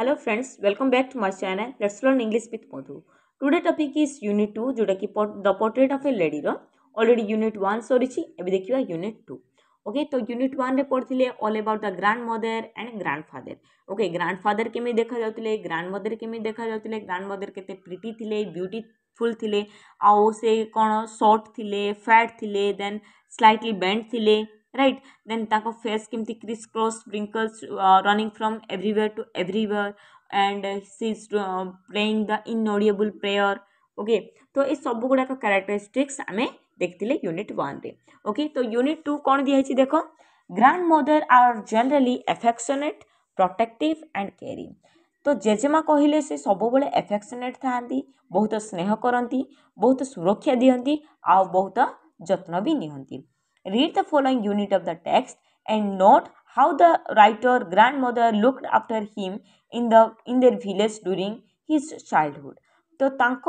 Hello friends welcome back to my channel let's learn English with Madhu today topic is unit two जोटा कि the portrait of a lady already unit one सरी एवं देखा unit two okay तो unit one रे पढ़ते all about the grandmother and grandfather okay grandfather केमी देखा जाते ग्रांड मदर केमी देखा जाते ग्रांड मदर के प्रीटी थे ब्यूटीफुल थे आउ से कौन सर्ट थे फैट थे देन स्लैटली बैंड थे right then ତାଙ୍କ ଫେସ୍ କେମିତି criss cross wrinkles running from everywhere to everywhere and she is playing the inaudible prayer okay ତ ଏ ସବୁ ଗୁଡ଼ାକ କ୍ୟାରେକ୍ଟରିଷ୍ଟିକ୍ସ ଆମେ ଦେଖିଥିଲେ ୟୁନିଟ୍ ୱାନ୍ରେ ଓକେ ତ ୟୁନିଟ୍ ଟୁ କ'ଣ ଦିଆହେଇଛି ଦେଖ grandmother are generally affectionate protective and caring ତ ଜେଜେମା କହିଲେ ସେ ସବୁବେଳେ ଏଫେକ୍ସନେଟ୍ ଥାଆନ୍ତି ବହୁତ ସ୍ନେହ କରନ୍ତି ବହୁତ ସୁରକ୍ଷା ଦିଅନ୍ତି ଆଉ ବହୁତ ଯତ୍ନ ବି ନିଅନ୍ତି Read the following unit of the text and note how the writer grandmother looked after him in the in their village during his childhood ତ ତାଙ୍କ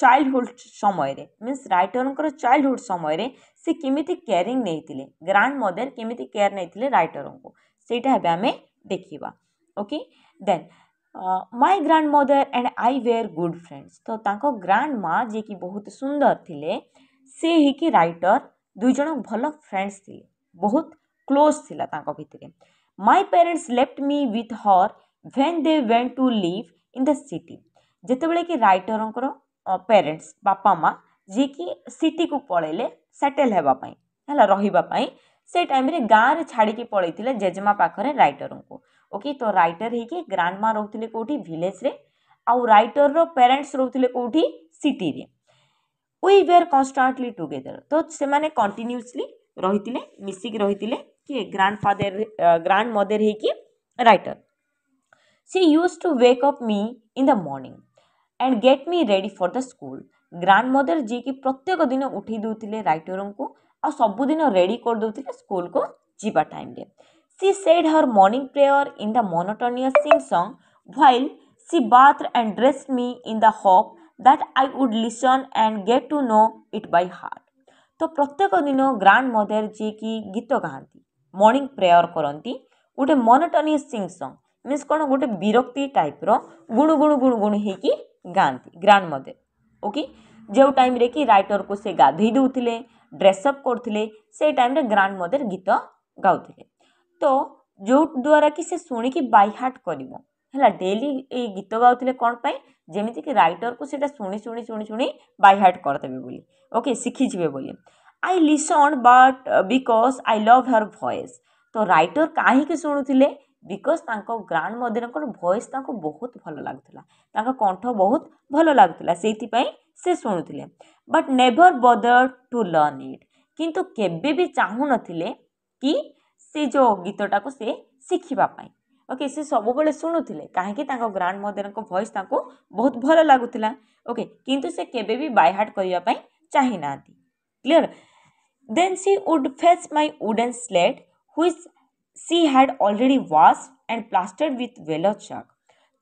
ଚାଇଲ୍ଡହୁଡ଼ ସମୟରେ ମିନ୍ସ ରାଇଟରଙ୍କର ଚାଇଲ୍ଡହୁଡ଼ ସମୟରେ ସେ କେମିତି କେୟାରିଂ ନେଇଥିଲେ ଗ୍ରାଣ୍ଡ ମଦର କେମିତି କେୟାର ନେଇଥିଲେ ରାଇଟରଙ୍କୁ ସେଇଟା ଏବେ ଆମେ ଦେଖିବା okay then my grandmother and I were good friends ତ ତାଙ୍କ ଗ୍ରାଣ୍ଡ ମା ଯିଏକି ବହୁତ ସୁନ୍ଦର ଥିଲେ ସେ ହେଇକି ରାଇଟର दुईज भल फ्रेंड्स थे बहुत क्लोज थी भितर my parents left me with her when they Venant to live in दिटी जितेबले कि रटर पेरेन्ट्स बापा माँ जी सिटी को पलैले सेटल होगापी है रही से टाइम गाँव में छाड़ी पलैले जेजेमा पाखे रईटर को ओके तो रटर हो ग्रांड माँ रोते कौटी भिलेज्रे आउ रईटर रो रोते कौटी सिटी में ୱି ୱେର୍ କନଷ୍ଟାଣ୍ଟଲି ଟୁଗେଦର୍ ତ ସେମାନେ କଣ୍ଟିନ୍ୟୁସଲି ରହିଥିଲେ ମିଶିକି ରହିଥିଲେ କିଏ ଗ୍ରାଣ୍ଡ ଫାଦର୍ ଗ୍ରାଣ୍ଡ ମଦର୍ ହେଇକି writer she use to wake up me in the morning and get me ready for the school grandmother ଯିଏକି ପ୍ରତ୍ୟେକ ଦିନ ଉଠେଇ ଦେଉଥିଲେ ରାଇଟରଙ୍କୁ ଆଉ ସବୁଦିନ ରେଡ଼ି କରିଦେଉଥିଲେ ସ୍କୁଲକୁ ଯିବା ଟାଇମ୍ରେ she said her morning prayer in the monotonous sing song while she bath and dress me in the hope that I would listen and get to know it by heart. ତ ପ୍ରତ୍ୟେକ ଦିନ grand ମଦର ଯିଏକି ଗୀତ ଗାଆନ୍ତି morning prayer କରନ୍ତି ଗୋଟେ ମନଟନିୟସ୍ ସିଙ୍ଗ୍ song means କ'ଣ ଗୋଟେ ବିରକ୍ତି ଟାଇପ୍ର ଗୁଣୁ ଗୁଣୁ ଗୁଣୁ ଗୁଣୁ ହେଇକି ଗାଆନ୍ତି ଗ୍ରାଣ୍ଡ ମଦର ଓକେ ଯେଉଁ ଟାଇମ୍ରେ କି ରାଇଟର୍କୁ ସେ ଗାଧୋଇ ଦେଉଥିଲେ ଡ୍ରେସ୍ଅପ୍ କରୁଥିଲେ ସେଇ ଟାଇମ୍ରେ ଗ୍ରାଣ୍ଡ ମଦର ଗୀତ ଗାଉଥିଲେ ତ ଯେଉଁ ଦ୍ୱାରା କି ସେ ଶୁଣିକି ବାଇ ହାର୍ଟ କରିବ ହେଲା ଡେଲି ଏଇ ଗୀତ ଗାଉଥିଲେ କ'ଣ ପାଇଁ ଯେମିତିକି ରାଇଟର୍କୁ ସେଇଟା ଶୁଣି ଶୁଣି ଶୁଣି ଶୁଣି ବାଇ ହାର୍ଟ କରିଦେବେ ବୋଲି ଓକେ ଶିଖିଯିବେ ବୋଲି I listen but because I love her voice ତ ରାଇଟର୍ କାହିଁକି ଶୁଣୁଥିଲେ ବିକଜ୍ ତାଙ୍କ ଗ୍ରାଣ୍ଡ ମଦରଙ୍କର ଭଏସ୍ ତାଙ୍କୁ ବହୁତ ଭଲ ଲାଗୁଥିଲା ତାଙ୍କ କଣ୍ଠ ବହୁତ ଭଲ ଲାଗୁଥିଲା ସେଇଥିପାଇଁ ସେ ଶୁଣୁଥିଲେ but never bother to learn it କିନ୍ତୁ କେବେ ବି ଚାହୁଁନଥିଲେ କି ସେ ଯେଉଁ ଗୀତଟାକୁ ସେ ଶିଖିବା ପାଇଁ ଓକେ ସେ ସବୁବେଳେ ଶୁଣୁଥିଲେ କାହିଁକି ତାଙ୍କ ଗ୍ରାଣ୍ଡ ମଦରଙ୍କ ଭଏସ୍ ତାଙ୍କୁ ବହୁତ ଭଲ ଲାଗୁଥିଲା ଓକେ କିନ୍ତୁ ସେ କେବେ ବି ବାଏ ହାର୍ଟ କରିବା ପାଇଁ ଚାହିଁନାହାନ୍ତି clear then she would fetch my wooden slate which she had already was and plastered with wet chalk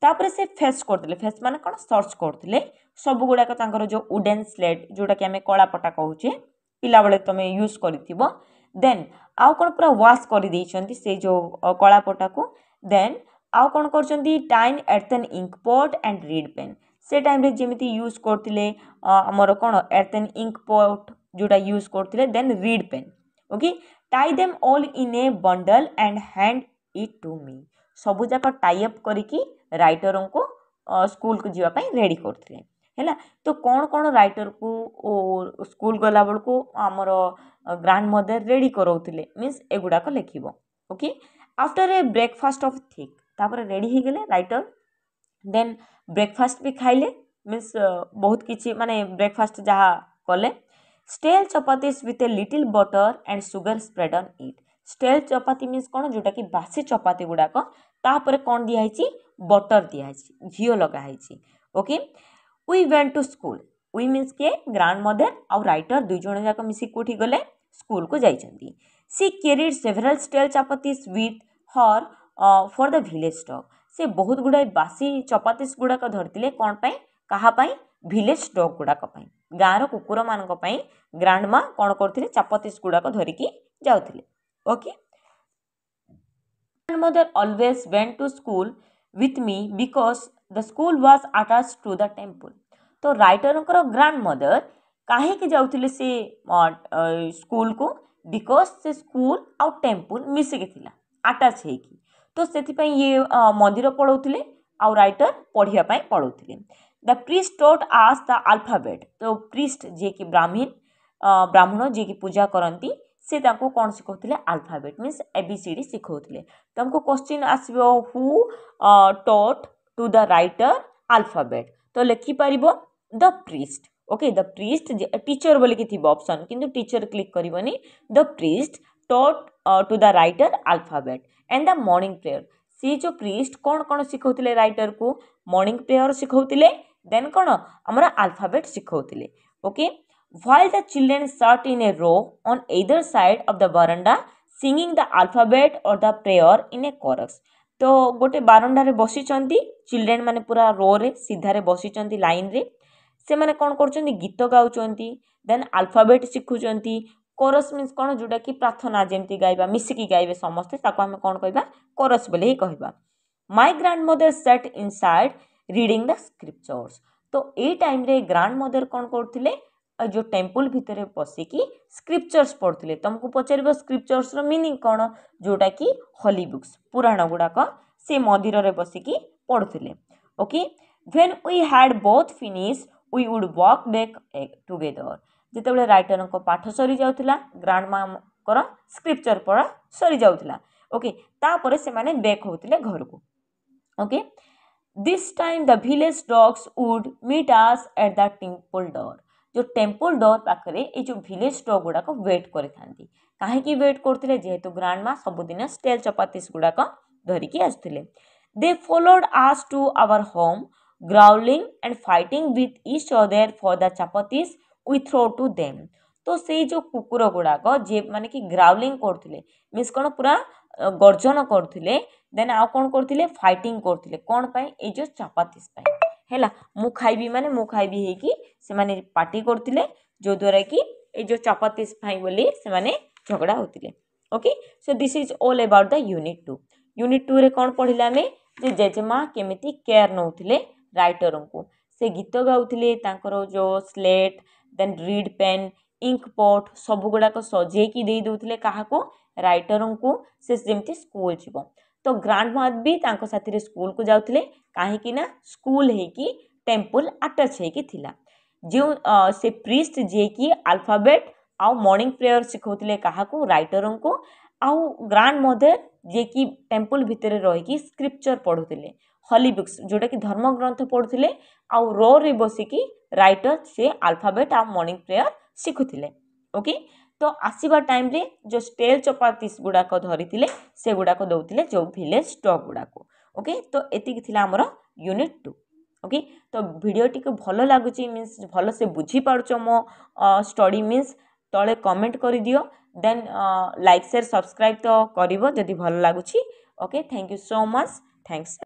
ତାପରେ ସେ ଫେସ୍ କରୁଥିଲେ ଫେସ୍ ମାନେ କ'ଣ ସର୍ଚ୍ଚ କରୁଥିଲେ ସବୁ ଗୁଡ଼ାକ ତାଙ୍କର ଯେଉଁ ଉଡେନ୍ ସ୍ଲେଟ୍ ଯେଉଁଟାକି ଆମେ କଳାପଟା କହୁଛେ ପିଲାବେଳେ ତୁମେ ୟୁଜ୍ କରିଥିବ ଦେନ୍ ଆଉ କ'ଣ ପୁରା ୱାଶ୍ କରିଦେଇଛନ୍ତି ସେ ଯେଉଁ କଳାପଟାକୁ ଦେନ୍ ଆଉ କ'ଣ କରିଛନ୍ତି tiny earthen ink pot and reed pen ସେ ଟାଇମ୍ରେ ଯେମିତି ୟୁଜ୍ କରୁଥିଲେ ଆମର କ'ଣ ଏର୍ଥେନ୍ ଇଙ୍କ୍ ପଟ୍ ଯେଉଁଟା ୟୁଜ୍ କରୁଥିଲେ then reed pen okay tie them all in a bundle and hand it to me ସବୁଯାକ ଟାଇଅପ୍ କରିକି ରାଇଟର୍ଙ୍କୁ ସ୍କୁଲ୍କୁ ଯିବା ପାଇଁ ରେଡ଼ି କରୁଥିଲେ ହେଲା ତ କ'ଣ କ'ଣ ରାଇଟର୍କୁ ସ୍କୁଲ୍ ଗଲାବେଳକୁ ଆମର ଗ୍ରାଣ୍ଡ୍ ମଦର୍ ରେଡ଼ି କରଉଥିଲେ ମିନ୍ସ ଏଗୁଡ଼ାକ ଲେଖିବ okay after a breakfast of thick ତା'ପରେ ରେଡ଼ି ହେଇଗଲେ ରାଇଟର୍ ଦେନ୍ ବ୍ରେକ୍ଫାଷ୍ଟ୍ ବି ଖାଇଲେ ମିନ୍ସ ବହୁତ କିଛି ମାନେ ବ୍ରେକ୍ଫାଷ୍ଟ୍ ଯାହା କଲେ stale chapatis with a little butter and sugar spread on it stale chapati means କ'ଣ ଯେଉଁଟାକି ବାସି ଚପାତି ଗୁଡ଼ାକ ତା'ପରେ କ'ଣ ଦିଆହେଇଛି ବଟର୍ ଦିଆହେଇଛି ଘିଅ ଲଗାହେଇଛି okay on to school we means किए ग्रांड मदर आउ रईटर दुईज जाक मिसी कौटी गले स्कूल को जाती carrier several stale chapatis with her for the village स्टक से बहुत गुड़ाए बासी चपातीस गुड़ाक धरते कौनपाई कापाई भिलेज गुड़ाक गुड़ाकपाई गाँव रुकुर मानी ग्रांड माँ कौन करते चपातीस गुड़ाक धरिकी जाके grandmother always went to school with me because the school was attached to the temple तो रईटर ग्रांड मदर कहीं जा स्कूल को बिकज से स्कूल आउ टेम्पल मिसिकी आटाच हो तो, तो से ये मंदिर पढ़ाते आउ रईटर पढ़ापी पढ़ाते the priest taught us the alphabet तो प्रिस्ट जी ब्राह्मीण ब्राह्मण जी की पूजा करती से कौन शिखा आलफाबेट मीन ए सी डी शिखा तुमको question also who taught to the writer alphabet ତ ଲେଖିପାରିବ the priest okay the priest teacher ବୋଲିକି ଥିବ ଅପସନ୍ କିନ୍ତୁ ଟିଚର କ୍ଲିକ୍ କରିବନି the priest taught to the writer alphabet and the morning prayer ସିଏ ଯେଉଁ priest କ'ଣ କ'ଣ ଶିଖାଉଥିଲେ ରାଇଟରକୁ ମର୍ଣ୍ଣିଂ ପ୍ରେୟର ଶିଖାଉଥିଲେ ଦେନ୍ କ'ଣ ଆମର ଆଲଫାବେଟ୍ ଶିଖାଉଥିଲେ okay while the children sat in a row on either side of the veranda singing the alphabet or the prayer in a chorus ତ ଗୋଟେ ବାରଣ୍ଡାରେ ବସିଛନ୍ତି ଚିଲଡ୍ରେନ୍ ମାନେ ପୁରା ରୋରେ ସିଧାରେ ବସିଛନ୍ତି ଲାଇନ୍ରେ ସେମାନେ କ'ଣ କରୁଛନ୍ତି ଗୀତ ଗାଉଛନ୍ତି ଦେନ୍ ଆଲଫାବେଟ୍ ଶିଖୁଛନ୍ତି କରସ୍ ମିନ୍ସ କ'ଣ ଯେଉଁଟାକି ପ୍ରାର୍ଥନା ଯେମିତି ଗାଇବା ମିଶିକି ଗାଇବେ ସମସ୍ତେ ତାକୁ ଆମେ କ'ଣ କହିବା କରସ୍ ବୋଲି ହିଁ କହିବା my grandmother sat side reading the scriptures ତ ଏଇ ଟାଇମ୍ରେ ଗ୍ରାଣ୍ଡ ମଦର୍ କ'ଣ କରୁଥିଲେ ଆଉ ଯେଉଁ ଟେମ୍ପଲ୍ ଭିତରେ ପଶିକି ସ୍କ୍ରିପଚର୍ସ ପଢ଼ୁଥିଲେ ତୁମକୁ ପଚାରିବ ସ୍କ୍ରିପଚର୍ସର ମିନିଂ କ'ଣ ଯେଉଁଟାକି ହଲି ବୁକ୍ସ ପୁରାଣ ଗୁଡ଼ାକ ସେ ମନ୍ଦିରରେ ବସିକି ପଢ଼ୁଥିଲେ okay when we had both finish we would walk back together ଯେତେବେଳେ ରାଇଟରଙ୍କ ପାଠ ସରିଯାଉଥିଲା ଗ୍ରାଣ୍ଡ ମାଙ୍କର ସ୍କ୍ରିପଚର୍ ପଢ଼ା ସରିଯାଉଥିଲା ଓକେ ତାପରେ ସେମାନେ ବ୍ୟାକ୍ ହେଉଥିଲେ ଘରକୁ okay this time the village dogs would meet us at the temple door ଯେଉଁ ଟେମ୍ପଲ୍ ଡୋର୍ ପାଖରେ ଏଇ ଯେଉଁ ଭିଲେଜ୍ ଷ୍ଟୋର୍ ଗୁଡ଼ାକ ୱେଟ୍ କରିଥାନ୍ତି କାହିଁକି ୱେଟ୍ କରୁଥିଲେ ଯେହେତୁ ଗ୍ରାଣ୍ଡ ମା ସବୁଦିନ ଷ୍ଟେଲ୍ ଚପାତିସ୍ ଗୁଡ଼ାକ ଧରିକି ଆସୁଥିଲେ they followed us to our home growling and fighting with each other for the chapatis we throw to them ତ ସେଇ ଯେଉଁ କୁକୁର ଗୁଡ଼ାକ ଯିଏ ମାନେ କି ଗ୍ରାଉଲିଂ କରୁଥିଲେ ମିନ୍ସ କ'ଣ ପୁରା ଗର୍ଜନ କରୁଥିଲେ ଦେନ୍ ଆଉ କ'ଣ କରୁଥିଲେ ଫାଇଟିଂ କରୁଥିଲେ କ'ଣ ପାଇଁ ଏଇ ଯେଉଁ ଚାପାତିସ୍ ପାଇଁ ହେଲା ମୁଁ ଖାଇବି ମାନେ ମୁଁ ଖାଇବି ହେଇକି ସେମାନେ ପାଟି କରୁଥିଲେ ଯଦ୍ୱାରା କି ଏଇ ଯେଉଁ ଚାପାତିସ୍ ପାଇଁ ବୋଲି ସେମାନେ ଝଗଡ଼ା ହେଉଥିଲେ okay so this is all about the unit two ୟୁନିଟ୍ ଟୁରେ କ'ଣ ପଢ଼ିଲେ ଆମେ ଯେ ଜେଜେମା କେମିତି କେୟାର୍ ନେଉଥିଲେ ରାଇଟର୍ଙ୍କୁ ସେ ଗୀତ ଗାଉଥିଲେ ତାଙ୍କର ଯେଉଁ slate then reed pen ink pot ସବୁଗୁଡ଼ାକ ସଜେଇକି ଦେଇ ଦେଉଥିଲେ କାହାକୁ ରାଇଟର୍ଙ୍କୁ ସେ ଯେମିତି ସ୍କୁଲ୍ ଯିବ ତ ଗ୍ରାଣ୍ଡ ମା ବି ତାଙ୍କ ସାଥିରେ ସ୍କୁଲକୁ ଯାଉଥିଲେ କାହିଁକି ନା ସ୍କୁଲ ହେଇକି ଟେମ୍ପଲ୍ ଆଟାଚ୍ ହେଇକି ଥିଲା ଯେଉଁ ସେ ପ୍ରିଷ୍ଟ ଯିଏକି ଆଲଫାବେଟ୍ ଆଉ ମର୍ଣ୍ଣିଂ ପ୍ରେୟର୍ ଶିଖାଉଥିଲେ କାହାକୁ ରାଇଟରଙ୍କୁ ଆଉ ଗ୍ରାଣ୍ଡ ମଦର ଯିଏକି ଟେମ୍ପଲ୍ ଭିତରେ ରହିକି ସ୍କ୍ରିପଚର୍ ପଢ଼ୁଥିଲେ ହଲି ବୁକ୍ସ ଯେଉଁଟାକି ଧର୍ମଗ୍ରନ୍ଥ ପଢ଼ୁଥିଲେ ଆଉ ରୋରେ ବସିକି ରାଇଟର ସେ ଆଲଫାବେଟ୍ ଆଉ ମର୍ଣ୍ଣିଂ ପ୍ରେୟର୍ ଶିଖୁଥିଲେ ଓକେ ତ ଆସିବା ଟାଇମ୍ରେ ଯେଉଁ ଷ୍ଟେଲ୍ ଚପାତିସ୍ ଗୁଡ଼ାକ ଧରିଥିଲେ ସେଗୁଡ଼ାକ ଦେଉଥିଲେ ଯେଉଁ ଭିଲେଜ୍ ଷ୍ଟକ୍ ଗୁଡ଼ାକୁ ଓକେ ତ ଏତିକି ଥିଲା ଆମର ୟୁନିଟ୍ ଟୁ ଓକେ ତ ଭିଡ଼ିଓଟିକୁ ଭଲ ଲାଗୁଛି ମିନ୍ସ ଭଲସେ ବୁଝିପାରୁଛ ମୋ ଷ୍ଟଡ଼ି ମିନ୍ସ ତଳେ କମେଣ୍ଟ କରିଦିଅ ଦେନ୍ ଲାଇକ୍ ସେୟାର ସବସ୍କ୍ରାଇବ୍ ତ କରିବ ଯଦି ଭଲ ଲାଗୁଛି okay thank you so much thanks